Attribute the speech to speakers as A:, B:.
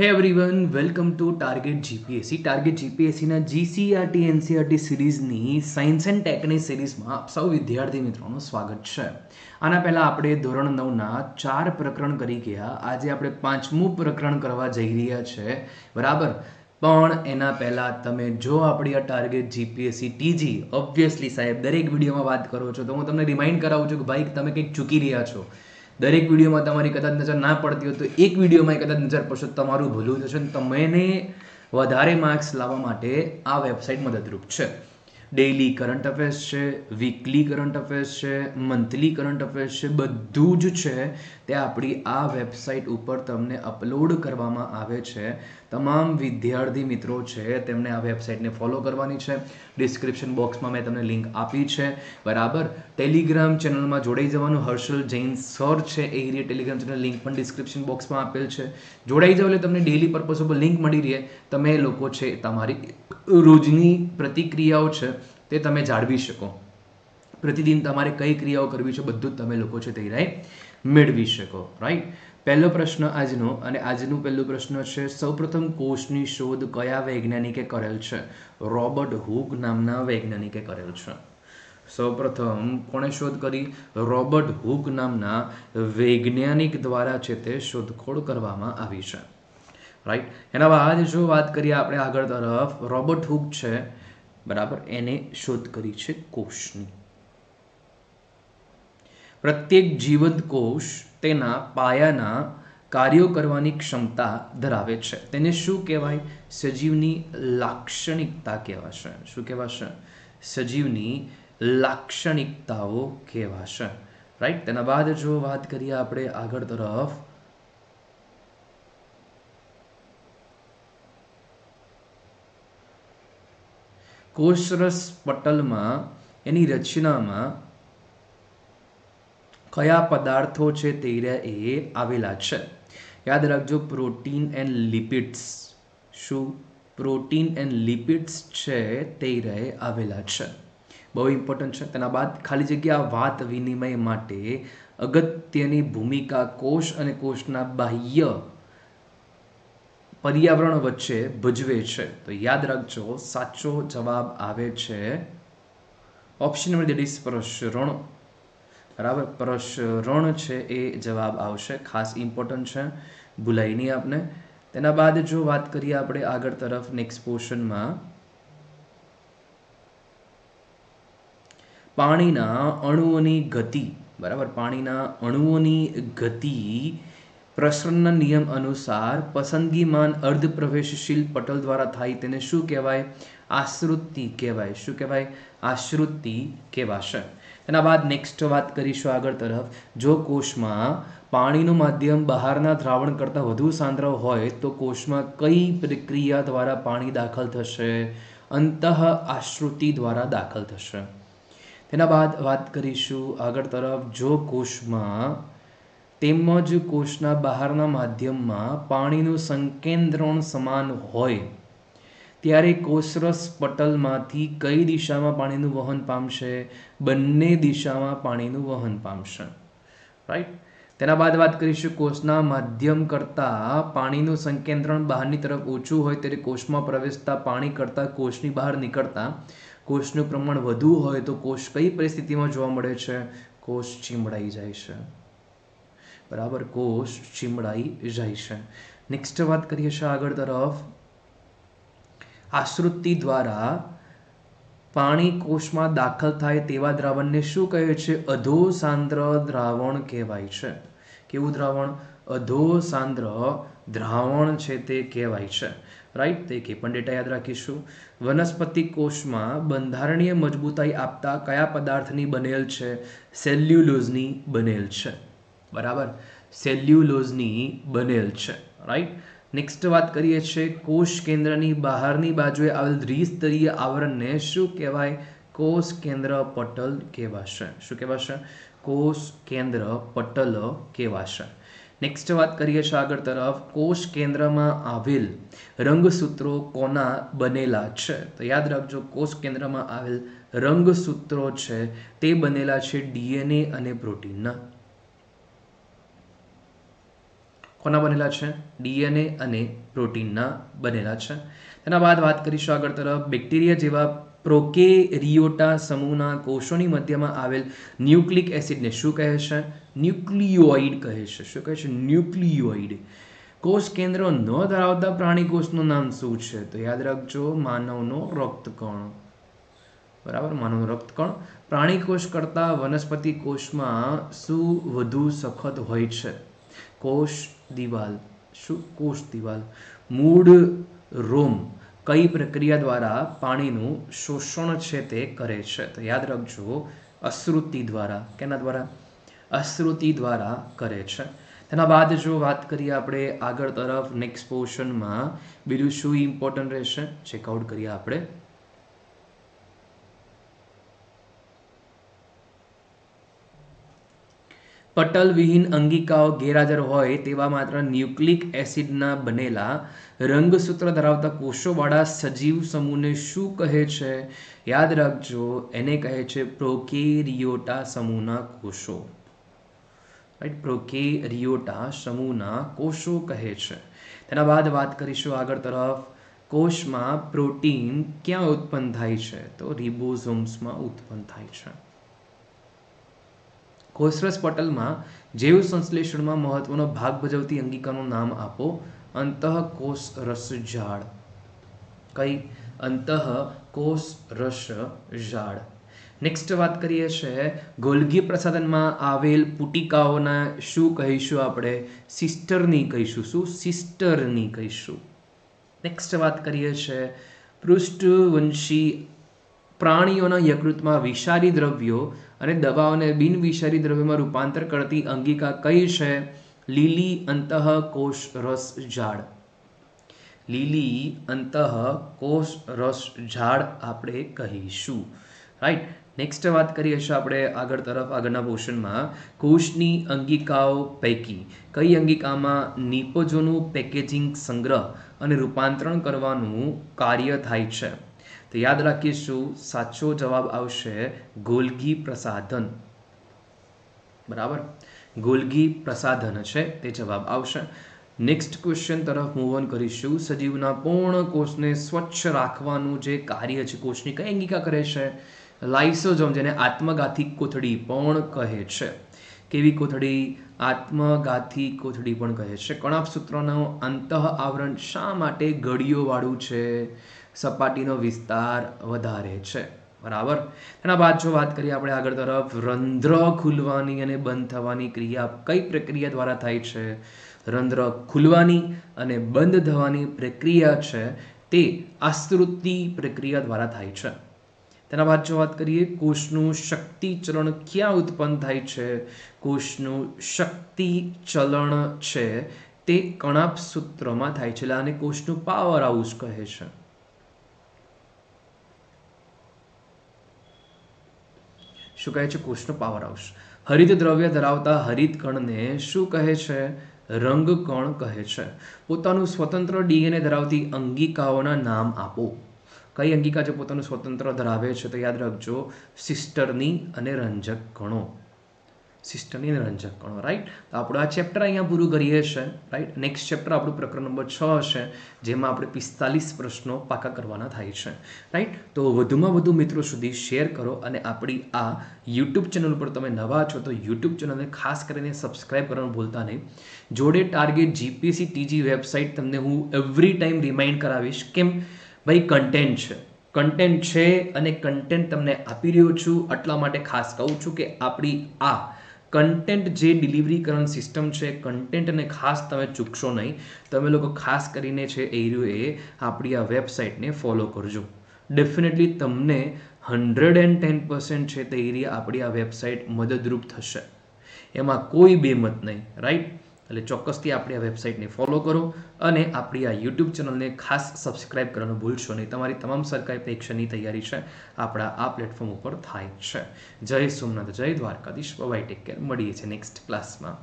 A: હે everyone welcome to target GPSC target જીપીએસસીના GCERT NCERT સિરીઝની સાયન્સ એન્ડ ટેકની સિરીઝમાં આપ સૌ વિદ્યાર્થી મિત્રોનું સ્વાગત છે આના પહેલાં આપણે ધોરણ નવના ચાર પ્રકરણ કરી ગયા આજે આપણે પાંચમું પ્રકરણ કરવા જઈ રહ્યા છે બરાબર પણ એના પહેલાં તમે જો આપણી આ ટાર્ગેટ જીપીએસસી ટીજી ઓબ્વિયસલી સાહેબ દરેક વિડીયોમાં વાત કરો છો તો હું તમને રિમાઇન્ડ કરાવું છું કે ભાઈ તમે કંઈક ચૂકી રહ્યા છો દરેક વિડીયોમાં તમારી કદાચ નજર ના પડતી હોય તો એક વિડીયોમાં કદાચ નજર પડશો તમારું ભૂલું થશે અને તમને વધારે માર્ક્સ લાવવા માટે આ વેબસાઇટ મદદરૂપ છે ડેઇલી કરંટ અફેર્સ છે વીકલી કરંટ અફેર્સ છે મંથલી કરંટ અફેર્સ છે બધું જ છે તે આપણી આ વેબસાઇટ ઉપર તમને અપલોડ કરવામાં આવે છે તમામ વિદ્યાર્થી મિત્રો છે તેમને આ વેબસાઇટને ફોલો કરવાની છે ડિસ્ક્રિપ્શન બોક્સમાં મેં તમને લિંક આપી છે બરાબર ટેલિગ્રામ ચેનલમાં જોડાઈ જવાનું હર્ષલ જૈન સર છે એ રીતે ટેલિગ્રામ ચેનલ લિંક પણ ડિસ્ક્રિપ્શન બોક્સમાં આપેલ છે જોડાઈ જાવ એટલે તમને ડેલી પર્પઝ ઉપર લિંક મળી રહે તમે લોકો છે તમારી રોજની પ્રતિક્રિયાઓ છે તે તમે જાળવી શકો પ્રતિદિન તમારે કઈ ક્રિયાઓ કરવી છે બધું જ તમે લોકો છે તે રાઈ મેળવી શકો રાઈટ પહેલો પ્રશ્ન આજનો અને આજનું પહેલું પ્રશ્ન છે સૌપ્રથમ કોષની શોધ કયા વૈજ્ઞાનિકે કરેલ છે રોબર્ટ હુક નામના વૈજ્ઞાનિકે કરેલ છે સૌપ્રથમ કોણે શોધ કરી રોબર્ટ હુક નામના વૈજ્ઞાનિક દ્વારા છે તે શોધખોળ કરવામાં આવી છે રાઈટ એના બાદ જો વાત કરીએ આપણે આગળ તરફ રોબર્ટ હુક છે બરાબર એને શોધ કરી છે કોષની પ્રત્યેક જીવંત કોષ તેના પાયાના કાર્યો કરવાની ક્ષમતા ધરાવે છે તેને શું કહેવાય સજીવની લાક્ષણિકતા કહેવાશે શું કહેવાશે સજીવની લાક્ષણિકતાઓ કહેવાશે રાઈટ તેના બાદ જો વાત કરીએ આપણે આગળ તરફ કોષરસ પટલમાં એની રચનામાં કયા પદાર્થો છે તે એ આવેલા છે યાદ રાખજો પ્રોટીન એન્ડ લિપિડ્સ શું પ્રોટીન એન્ડ લિપિડ્સ છે તે આવેલા છે બહુ ઇમ્પોર્ટન્ટ છે તેના બાદ ખાલી જગ્યા વાત વિનિમય માટે અગત્યની ભૂમિકા કોષ અને કોષના બાહ્ય પર્યાવરણ વચ્ચે ભજવે છે તો યાદ રાખજો સાચો જવાબ આવે છે ઓપ્શન નંબર દેટ ઇઝ પ્રસરણ બરાબર પરશુરણ છે એ જવાબ આવશે ખાસ ઇમ્પોર્ટન્ટ છે ભૂલાય નહીં આપને તેના બાદ જો વાત કરીએ આપણે આગળ તરફ નેક્સ્ટ પોર્શનમાં પાણીના અણુઓની ગતિ બરાબર પાણીના અણુઓની ગતિ પ્રસરણના નિયમ અનુસાર પસંદગીમાન અર્ધ પ્રવેશશીલ પટલ દ્વારા થાય તેને શું કહેવાય આશ્રુતિ કહેવાય શું કહેવાય આશ્રુતિ કહેવાશે એના બાદ નેક્સ્ટ વાત કરીશું આગળ તરફ જો કોષમાં પાણીનું માધ્યમ બહારના દ્રાવણ કરતાં વધુ સાંદ્ર હોય તો કોષમાં કઈ પ્રક્રિયા દ્વારા પાણી દાખલ થશે અંતઃ આશ્રુતિ દ્વારા દાખલ થશે તેના બાદ વાત કરીશું આગળ તરફ જો કોષમાં તેમજ કોષના બહારના માધ્યમમાં પાણીનું સંકેન્દ્રણ સમાન હોય ત્યારે કોસરસ પટલમાંથી કઈ દિશામાં પાણીનું વહન પામશે બંને દિશામાં પાણીનું વહન પામશે રાઈટ તેના બાદ વાત કરીશું કોષના માધ્યમ કરતાં પાણીનું સંકેન્દ્રણ બહારની તરફ ઓછું હોય ત્યારે કોષમાં પ્રવેશતા પાણી કરતાં કોષની બહાર નીકળતા કોષનું પ્રમાણ વધુ હોય તો કોષ કઈ પરિસ્થિતિમાં જોવા મળે છે કોષ ચીમડાઈ જાય છે બરાબર કોષ ચીમડાઈ જાય છે નેક્સ્ટ વાત કરીએ છીએ આગળ તરફ આશ્રુતિ દ્વારા પાણી કોષમાં દાખલ થાય તેવા દ્રાવણને શું કહે છે અધોસાંદ્ર દ્રાવણ કહેવાય છે કેવું દ્રાવણ અધો સાંદ્ર દ્રાવણ છે તે કહેવાય છે રાઈટ તે કે પણ ડેટા યાદ રાખીશું વનસ્પતિ કોષમાં બંધારણીય મજબૂતાઈ આપતા કયા પદાર્થની બનેલ છે સેલ્યુલોઝની બનેલ છે બરાબર સેલ્યુલોઝની બનેલ છે રાઈટ નેક્સ્ટ વાત કરીએ છીએ કોષ કેન્દ્રની બહારની બાજુએ આવેલ દ્વિસ્તરીય આવરણને શું કહેવાય કોષ કેન્દ્ર પટલ કહેવાશે શું કહેવાશે કોષ કેન્દ્ર પટલ કહેવાશે નેક્સ્ટ વાત કરીએ છીએ આગળ તરફ કોષ કેન્દ્રમાં આવેલ રંગસૂત્રો કોના બનેલા છે તો યાદ રાખજો કોષ કેન્દ્રમાં આવેલ રંગસૂત્રો છે તે બનેલા છે ડીએનએ અને પ્રોટીનના કોના બનેલા છે ડીએનએ અને પ્રોટીનના બનેલા છે તેના બાદ વાત કરીશું આગળ તરફ બેક્ટેરિયા જેવા પ્રોકેરિયોટા સમૂહના કોષોની મધ્યમાં આવેલ ન્યુક્લિક એસિડને શું કહે છે ન્યુક્લિયોઇડ કહે છે શું કહે છે ન્યુક્લિયોઈડ કોષ કેન્દ્રો ન ધરાવતા પ્રાણી કોષનું નામ શું છે તો યાદ રાખજો માનવનો રક્તકણ બરાબર માનવનો રક્તકણ પ્રાણી કોષ કરતાં વનસ્પતિ કોષમાં શું વધુ સખત હોય છે કોષ દિવાલ શું કોષ દિવાલ મૂળ રોમ કઈ પ્રક્રિયા દ્વારા પાણીનું શોષણ છે તે કરે છે તો યાદ રાખજો અશ્રુતિ દ્વારા કેના દ્વારા અશ્રુતિ દ્વારા કરે છે તેના બાદ જો વાત કરીએ આપણે આગળ તરફ નેક્સ્ટ પોર્શનમાં બીજું શું ઇમ્પોર્ટન્ટ રહેશે ચેકઆઉટ કરીએ આપણે પટલવિહીન અંગિકાઓ ગેરહાજર હોય તેવા માત્ર ન્યુક્લિક એસિડના બનેલા રંગસૂત્ર ધરાવતા કોષોવાળા સજીવ સમૂહને શું કહે છે યાદ રાખજો એને કહે છે પ્રોકેરિયોટા સમૂહના કોષો રાઈટ પ્રોકેરિયોટા સમૂહના કોષો કહે છે તેના બાદ વાત કરીશું આગળ તરફ કોષમાં પ્રોટીન ક્યાં ઉત્પન્ન થાય છે તો રિબોઝોમ્સમાં ઉત્પન્ન થાય છે કોસરસ પટલમાં સંશ્લેષણમાં મહત્વનો ભાગ ભજવતી અંગિકાનું નામ આપો અંતઃકોષ રસ ઝાડ કઈ અંતઃકોષ રસ ઝાડ નેક્સ્ટ વાત કરીએ છે ગોલગી પ્રસાદનમાં આવેલ પુટિકાઓના શું કહીશું આપણે સિસ્ટરની કહીશું શું સિસ્ટરની કહીશું નેક્સ્ટ વાત કરીએ છે પૃષ્ઠવંશી પ્રાણીઓના યકૃતમાં વિષારી દ્રવ્યો અને દવાઓને બિનવિષારી દ્રવ્યમાં રૂપાંતર કરતી અંગિકા કઈ છે લીલી અંતઃ કોષ રસ ઝાડ લીલી અંતઃ કોષ રસ ઝાડ આપણે કહીશું રાઈટ નેક્સ્ટ વાત કરીએ છીએ આપણે આગળ તરફ આગળના પોર્શનમાં કોષની અંગિકાઓ પૈકી કઈ અંગિકામાં નિપજોનું પેકેજિંગ સંગ્રહ અને રૂપાંતરણ કરવાનું કાર્ય થાય છે તો યાદ રાખીશું સાચો જવાબ આવશે ગોલગી પ્રસાધન બરાબર ગોલગી પ્રસાધન છે તે જવાબ આવશે નેક્સ્ટ ક્વેશ્ચન તરફ મૂવ ઓન કરીશું સજીવના પૂર્ણ કોષને સ્વચ્છ રાખવાનું જે કાર્ય છે કોષની કઈ અંગિકા કરે છે લાઇસોઝોમ જેને આત્મઘાતી કોથળી પણ કહે છે કેવી કોથળી આત્મઘાતી કોથળી પણ કહે છે કણાપ સૂત્રનો અંતઃ આવરણ શા માટે ગળીઓવાળું છે સપાટીનો વિસ્તાર વધારે છે બરાબર તેના બાદ જો વાત કરીએ આપણે આગળ તરફ રંધ્ર ખુલવાની અને બંધ થવાની ક્રિયા કઈ પ્રક્રિયા દ્વારા થાય છે રંધ્ર ખુલવાની અને બંધ થવાની પ્રક્રિયા છે તે આસ્તૃતિ પ્રક્રિયા દ્વારા થાય છે તેના બાદ જો વાત કરીએ કોષનું શક્તિ ચલણ ક્યાં ઉત્પન્ન થાય છે કોષનું શક્તિ ચલણ છે તે કણાપ સૂત્રમાં થાય છે એટલે આને કોષનું પાવર હાઉસ કહે છે શું કહે છે કોષનું પાવર હાઉસ હરિત દ્રવ્ય ધરાવતા હરિત કણને શું કહે છે રંગ કણ કહે છે પોતાનું સ્વતંત્ર ડીએનએ ધરાવતી અંગિકાઓના નામ આપો કઈ અંગિકા જે પોતાનું સ્વતંત્ર ધરાવે છે તો યાદ રાખજો સિસ્ટરની અને રંજક કણો સિસ્ટમની નિરંજક કણો રાઈટ તો આપણું આ ચેપ્ટર અહીંયા પૂરું કરીએ છીએ રાઈટ નેક્સ્ટ ચેપ્ટર આપણું પ્રકરણ નંબર છ હશે જેમાં આપણે પિસ્તાલીસ પ્રશ્નો પાકા કરવાના થાય છે રાઈટ તો વધુમાં વધુ મિત્રો સુધી શેર કરો અને આપણી આ યુટ્યુબ ચેનલ ઉપર તમે નવા છો તો યુટ્યુબ ચેનલને ખાસ કરીને સબસ્ક્રાઈબ કરવાનું ભૂલતા નહીં જોડે ટાર્ગેટ જીપીએસસી ટીજી વેબસાઇટ તમને હું એવરી ટાઈમ રિમાઇન્ડ કરાવીશ કેમ ભાઈ કન્ટેન્ટ છે કન્ટેન્ટ છે અને કન્ટેન્ટ તમને આપી રહ્યો છું એટલા માટે ખાસ કહું છું કે આપણી આ કન્ટેન્ટ જે ડિલિવરી કરવાની સિસ્ટમ છે કન્ટેન્ટને ખાસ તમે ચૂકશો નહીં તમે લોકો ખાસ કરીને છે એરિયો એ આપણી આ વેબસાઇટને ફોલો કરજો ડેફિનેટલી તમને હંડ્રેડ એન્ડ ટેન પર્સન્ટ છે તે એરિયા આપણી આ વેબસાઇટ મદદરૂપ થશે એમાં કોઈ બેમત નહીં રાઈટ એટલે ચોક્કસથી આપણી આ વેબસાઇટને ફોલો કરો અને આપણી આ યુટ્યુબ ચેનલને ખાસ સબસ્ક્રાઇબ કરવાનું ભૂલશો નહીં તમારી તમામ સરકારી પરીક્ષાની તૈયારી છે આપણા આ પ્લેટફોર્મ ઉપર થાય છે જય સોમનાથ જય દ્વારકાધીશ બાય ટેક કેર મળીએ છીએ નેક્સ્ટ ક્લાસમાં